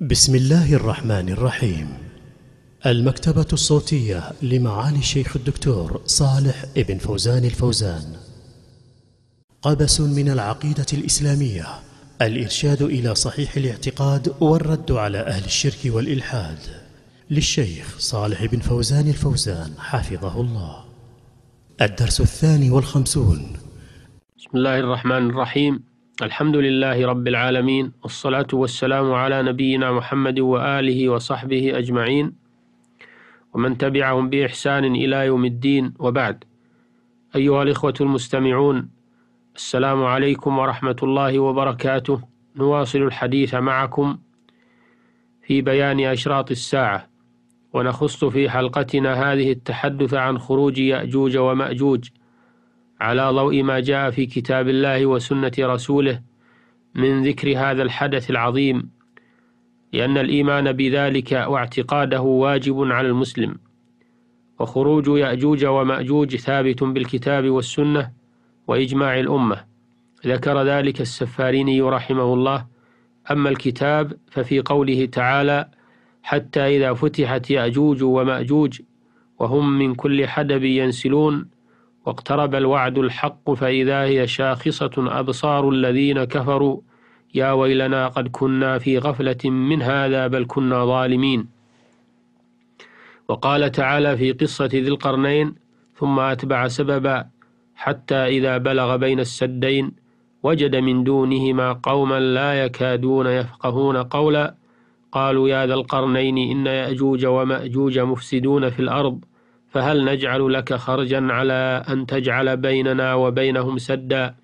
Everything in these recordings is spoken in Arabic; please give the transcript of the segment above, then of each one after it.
بسم الله الرحمن الرحيم المكتبة الصوتية لمعالي الشيخ الدكتور صالح ابن فوزان الفوزان قبس من العقيدة الإسلامية الإرشاد إلى صحيح الاعتقاد والرد على أهل الشرك والإلحاد للشيخ صالح بن فوزان الفوزان حفظه الله الدرس الثاني والخمسون بسم الله الرحمن الرحيم الحمد لله رب العالمين والصلاة والسلام على نبينا محمد وآله وصحبه أجمعين ومن تبعهم بإحسان إلى يوم الدين وبعد أيها الإخوة المستمعون السلام عليكم ورحمة الله وبركاته نواصل الحديث معكم في بيان أشراط الساعة ونخص في حلقتنا هذه التحدث عن خروج يأجوج ومأجوج على ضوء ما جاء في كتاب الله وسنة رسوله من ذكر هذا الحدث العظيم لأن الإيمان بذلك واعتقاده واجب على المسلم وخروج يأجوج ومأجوج ثابت بالكتاب والسنة وإجماع الأمة ذكر ذلك السفاريني رحمه الله أما الكتاب ففي قوله تعالى حتى إذا فتحت يأجوج ومأجوج وهم من كل حدب ينسلون واقترب الوعد الحق فإذا هي شاخصة أبصار الذين كفروا يا ويلنا قد كنا في غفلة من هذا بل كنا ظالمين وقال تعالى في قصة ذي القرنين ثم أتبع سببا حتى إذا بلغ بين السدين وجد من دونهما قوما لا يكادون يفقهون قولا قالوا يا ذا القرنين إن يأجوج ومأجوج مفسدون في الأرض فهل نجعل لك خرجا على أن تجعل بيننا وبينهم سدا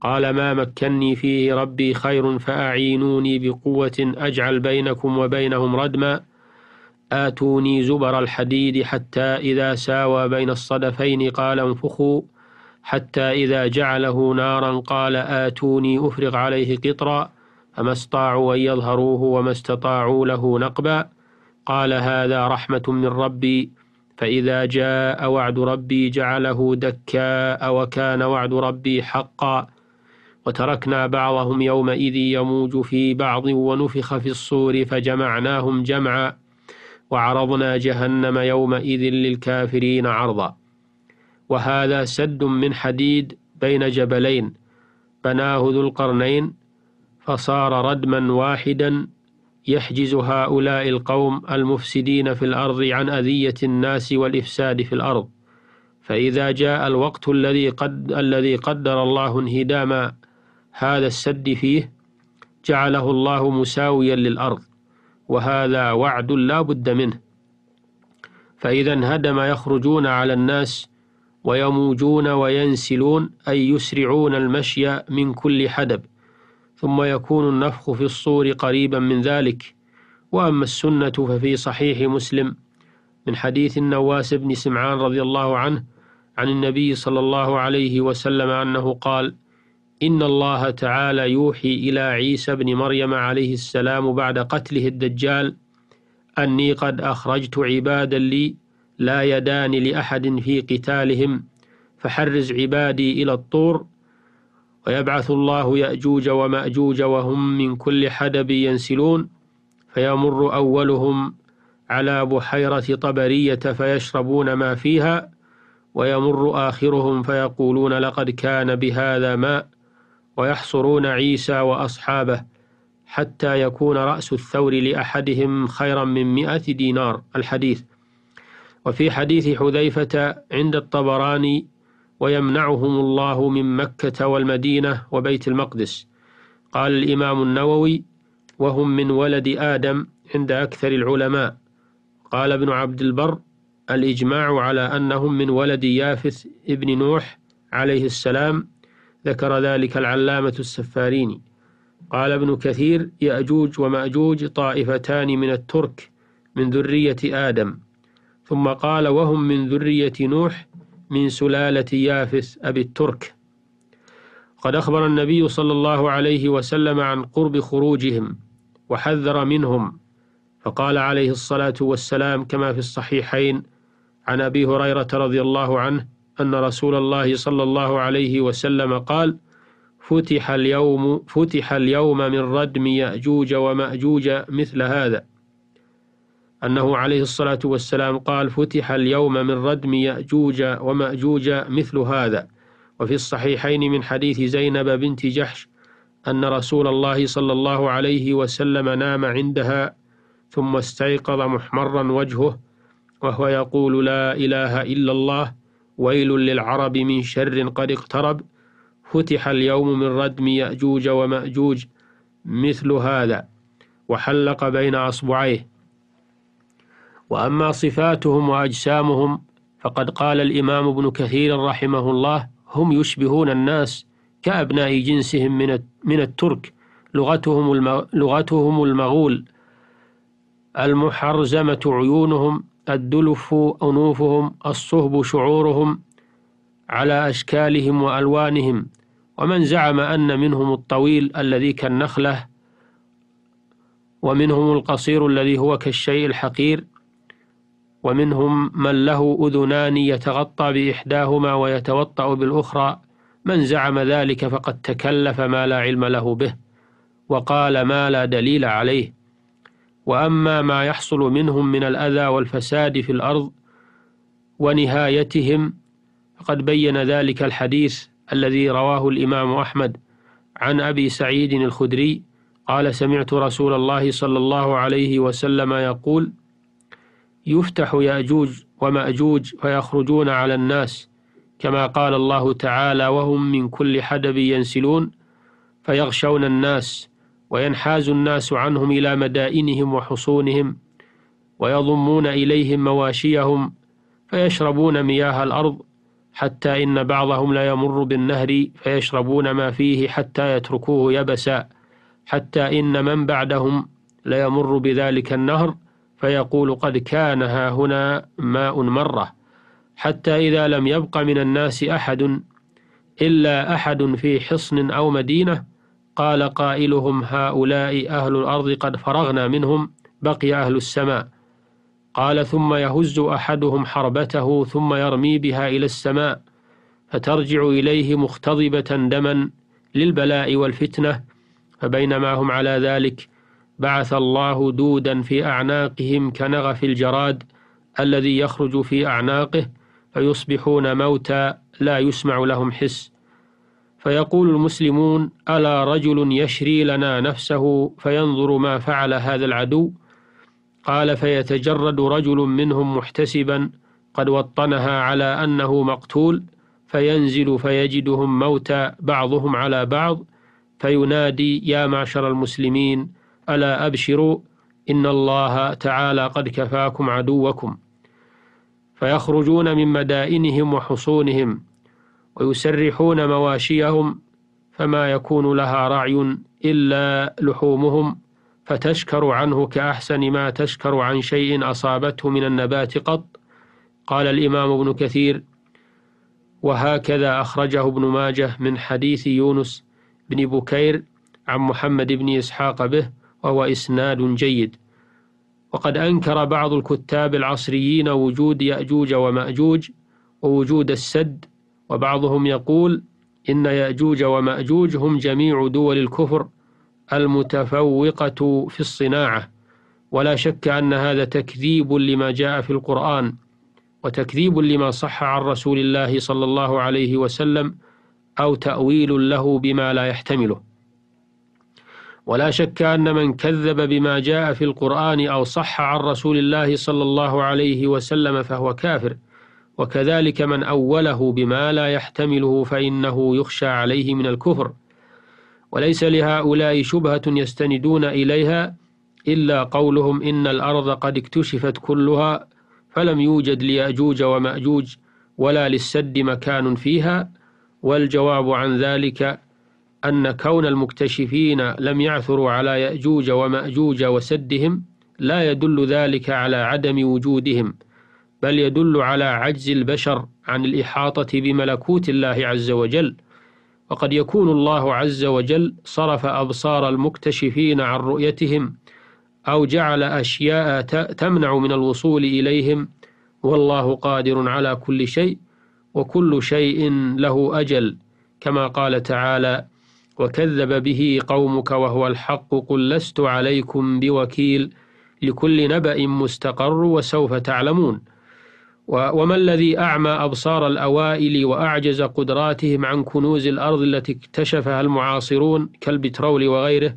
قال ما مكني فيه ربي خير فأعينوني بقوة أجعل بينكم وبينهم ردما آتوني زبر الحديد حتى إذا ساوى بين الصدفين قال انفخوا حتى إذا جعله نارا قال آتوني أفرغ عليه قطرا فما استطاعوا أن يظهروه وما استطاعوا له نقبا قال هذا رحمة من ربي فإذا جاء وعد ربي جعله دكا وكان وعد ربي حقا وتركنا بعضهم يومئذ يموج في بعض ونفخ في الصور فجمعناهم جمعا وعرضنا جهنم يومئذ للكافرين عرضا وهذا سد من حديد بين جبلين بناه ذو القرنين فصار ردما واحدا يحجز هؤلاء القوم المفسدين في الأرض عن أذية الناس والإفساد في الأرض فإذا جاء الوقت الذي قد الذي قدر الله انهدام هذا السد فيه جعله الله مساويا للأرض وهذا وعد لا بد منه فإذا انهدم يخرجون على الناس ويموجون وينسلون أي يسرعون المشي من كل حدب ثم يكون النفخ في الصور قريبا من ذلك وأما السنة ففي صحيح مسلم من حديث النواس بن سمعان رضي الله عنه عن النبي صلى الله عليه وسلم أنه قال إن الله تعالى يوحي إلى عيسى بن مريم عليه السلام بعد قتله الدجال أني قد أخرجت عبادا لي لا يدان لأحد في قتالهم فحرز عبادي إلى الطور ويبعث الله يأجوج ومأجوج وهم من كل حدب ينسلون فيمر أولهم على بحيرة طبرية فيشربون ما فيها ويمر آخرهم فيقولون لقد كان بهذا ماء ويحصرون عيسى وأصحابه حتى يكون رأس الثور لأحدهم خيرا من مئة دينار الحديث وفي حديث حذيفة عند الطبراني ويمنعهم الله من مكة والمدينة وبيت المقدس قال الإمام النووي وهم من ولد آدم عند أكثر العلماء قال ابن عبد البر الإجماع على أنهم من ولد يافث ابن نوح عليه السلام ذكر ذلك العلامة السفاريني قال ابن كثير يأجوج ومأجوج طائفتان من الترك من ذرية آدم ثم قال وهم من ذرية نوح من سلالة يافث أبي الترك قد أخبر النبي صلى الله عليه وسلم عن قرب خروجهم وحذر منهم فقال عليه الصلاة والسلام كما في الصحيحين عن أبي هريرة رضي الله عنه أن رسول الله صلى الله عليه وسلم قال: فتح اليوم فتح اليوم من ردم يأجوج ومأجوج مثل هذا أنه عليه الصلاة والسلام قال فتح اليوم من ردم يأجوج ومأجوج مثل هذا وفي الصحيحين من حديث زينب بنت جحش أن رسول الله صلى الله عليه وسلم نام عندها ثم استيقظ محمرا وجهه وهو يقول لا إله إلا الله ويل للعرب من شر قد اقترب فتح اليوم من ردم يأجوج ومأجوج مثل هذا وحلق بين أصبعيه وأما صفاتهم وأجسامهم فقد قال الإمام ابن كثير رحمه الله هم يشبهون الناس كأبناء جنسهم من من الترك لغتهم لغتهم المغول المحرزمة عيونهم الدلف أنوفهم الصهب شعورهم على أشكالهم وألوانهم ومن زعم أن منهم الطويل الذي كالنخلة ومنهم القصير الذي هو كالشيء الحقير ومنهم من له أذنان يتغطى بإحداهما ويتوطأ بالأخرى من زعم ذلك فقد تكلف ما لا علم له به وقال ما لا دليل عليه وأما ما يحصل منهم من الأذى والفساد في الأرض ونهايتهم فقد بين ذلك الحديث الذي رواه الإمام أحمد عن أبي سعيد الخدري قال سمعت رسول الله صلى الله عليه وسلم يقول يفتح يأجوج ومأجوج فيخرجون على الناس كما قال الله تعالى وهم من كل حدب ينسلون فيغشون الناس وينحاز الناس عنهم إلى مدائنهم وحصونهم ويضمون إليهم مواشيهم فيشربون مياه الأرض حتى إن بعضهم لا يمر بالنهر فيشربون ما فيه حتى يتركوه يبسا حتى إن من بعدهم لا يمر بذلك النهر فيقول قد كان ها هنا ماء مرة حتى إذا لم يبق من الناس أحد إلا أحد في حصن أو مدينة قال قائلهم هؤلاء أهل الأرض قد فرغنا منهم بقي أهل السماء قال ثم يهز أحدهم حربته ثم يرمي بها إلى السماء فترجع إليه مختضبة دما للبلاء والفتنة فبينما هم على ذلك بعث الله دودا في أعناقهم كنغف الجراد الذي يخرج في أعناقه فيصبحون موتى لا يسمع لهم حس فيقول المسلمون ألا رجل يشري لنا نفسه فينظر ما فعل هذا العدو قال فيتجرد رجل منهم محتسبا قد وطنها على أنه مقتول فينزل فيجدهم موتى بعضهم على بعض فينادي يا معشر المسلمين ألا أبشروا إن الله تعالى قد كفاكم عدوكم فيخرجون من مدائنهم وحصونهم ويسرحون مواشيهم فما يكون لها رعي إلا لحومهم فتشكر عنه كأحسن ما تشكر عن شيء أصابته من النبات قط قال الإمام ابن كثير وهكذا أخرجه ابن ماجه من حديث يونس بن بكير عن محمد بن إسحاق به وهو إسناد جيد وقد أنكر بعض الكتاب العصريين وجود يأجوج ومأجوج ووجود السد وبعضهم يقول إن يأجوج ومأجوج هم جميع دول الكفر المتفوقة في الصناعة ولا شك أن هذا تكذيب لما جاء في القرآن وتكذيب لما صح عن رسول الله صلى الله عليه وسلم أو تأويل له بما لا يحتمله ولا شك أن من كذب بما جاء في القرآن أو صح عن رسول الله صلى الله عليه وسلم فهو كافر وكذلك من أوله بما لا يحتمله فإنه يخشى عليه من الكفر وليس لهؤلاء شبهة يستندون إليها إلا قولهم إن الأرض قد اكتشفت كلها فلم يوجد ليأجوج ومأجوج ولا للسد مكان فيها والجواب عن ذلك أن كون المكتشفين لم يعثروا على يأجوج ومأجوج وسدهم لا يدل ذلك على عدم وجودهم بل يدل على عجز البشر عن الإحاطة بملكوت الله عز وجل وقد يكون الله عز وجل صرف أبصار المكتشفين عن رؤيتهم أو جعل أشياء تمنع من الوصول إليهم والله قادر على كل شيء وكل شيء له أجل كما قال تعالى وكذب به قومك وهو الحق قل لست عليكم بوكيل لكل نبأ مستقر وسوف تعلمون وما الذي أعمى أبصار الأوائل وأعجز قدراتهم عن كنوز الأرض التي اكتشفها المعاصرون كالبترول وغيره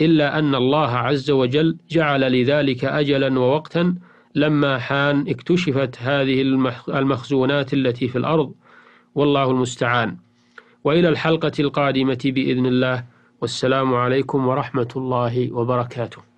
إلا أن الله عز وجل جعل لذلك أجلا ووقتا لما حان اكتشفت هذه المخزونات التي في الأرض والله المستعان وإلى الحلقة القادمة بإذن الله والسلام عليكم ورحمة الله وبركاته